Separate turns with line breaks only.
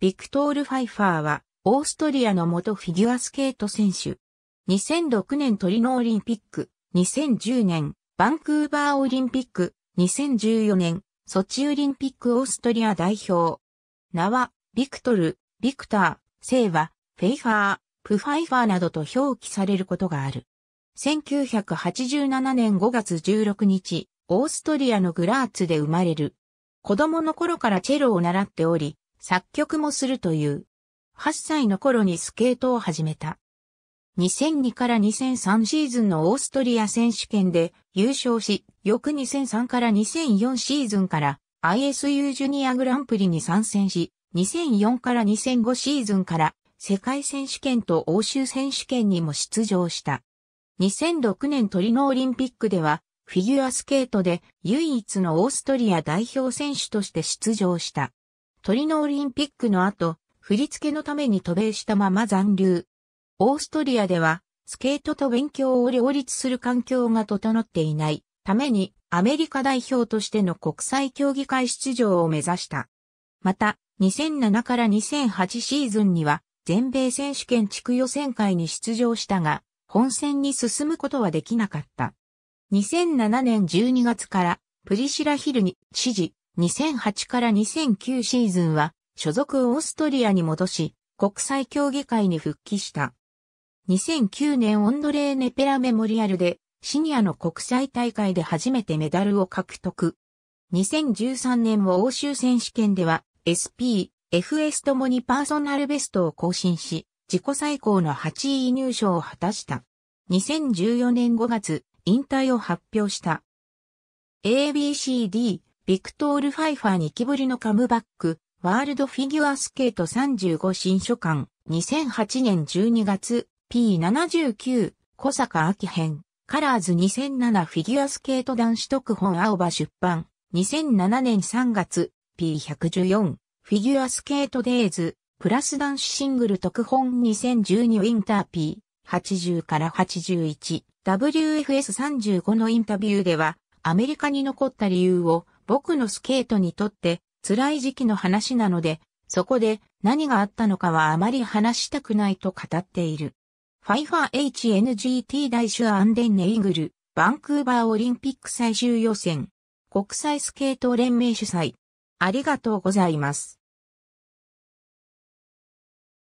ビクトール・ファイファーは、オーストリアの元フィギュアスケート選手。2006年トリノオリンピック、2010年、バンクーバーオリンピック、2014年、ソチオリンピックオーストリア代表。名は、ビクトル、ビクター、姓は、フェイファー、プファイファーなどと表記されることがある。1987年5月16日、オーストリアのグラーツで生まれる。子供の頃からチェロを習っており、作曲もするという。8歳の頃にスケートを始めた。2002から2003シーズンのオーストリア選手権で優勝し、翌2003から2004シーズンから ISU ジュニアグランプリに参戦し、2004から2005シーズンから世界選手権と欧州選手権にも出場した。2006年トリノオリンピックではフィギュアスケートで唯一のオーストリア代表選手として出場した。トリノオリンピックの後、振り付けのために渡米したまま残留。オーストリアでは、スケートと勉強を両立する環境が整っていないために、アメリカ代表としての国際競技会出場を目指した。また、2007から2008シーズンには、全米選手権地区予選会に出場したが、本戦に進むことはできなかった。2007年12月から、プリシラヒルに、知事、2008から2009シーズンは所属オーストリアに戻し、国際競技会に復帰した。2009年オンドレーネ・ペラメモリアルでシニアの国際大会で初めてメダルを獲得。2013年を欧州選手権では SP、FS ともにパーソナルベストを更新し、自己最高の8位入賞を果たした。2014年5月、引退を発表した。ABCD ビクトール・ファイファー2期ぶりのカムバック、ワールドフィギュアスケート35新書館、2008年12月、P79、小坂明編、カラーズ2007フィギュアスケート男子特本青葉出版、2007年3月、P114、フィギュアスケートデイズ、プラス男子シングル特本2012ウィンター P80 から81、WFS35 のインタビューでは、アメリカに残った理由を、僕のスケートにとって辛い時期の話なので、そこで何があったのかはあまり話したくないと語っている。ファイファー HNGT 大手アンデンネイグル、バンクーバーオリンピック最終予選、国際スケート連盟主催。ありがとうございます。